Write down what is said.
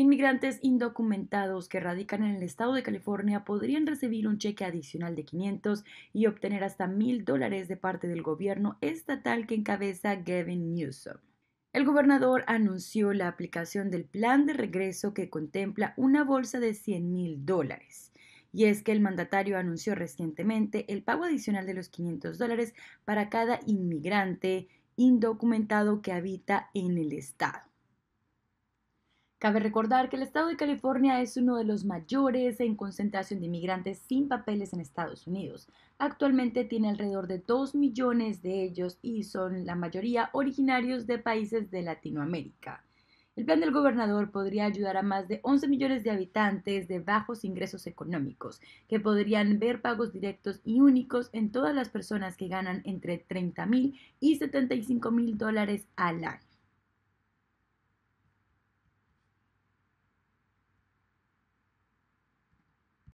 Inmigrantes indocumentados que radican en el estado de California podrían recibir un cheque adicional de 500 y obtener hasta 1.000 dólares de parte del gobierno estatal que encabeza Gavin Newsom. El gobernador anunció la aplicación del plan de regreso que contempla una bolsa de 100 mil dólares. Y es que el mandatario anunció recientemente el pago adicional de los 500 dólares para cada inmigrante indocumentado que habita en el estado. Cabe recordar que el estado de California es uno de los mayores en concentración de inmigrantes sin papeles en Estados Unidos. Actualmente tiene alrededor de 2 millones de ellos y son la mayoría originarios de países de Latinoamérica. El plan del gobernador podría ayudar a más de 11 millones de habitantes de bajos ingresos económicos, que podrían ver pagos directos y únicos en todas las personas que ganan entre 30 mil y 75 mil dólares al año.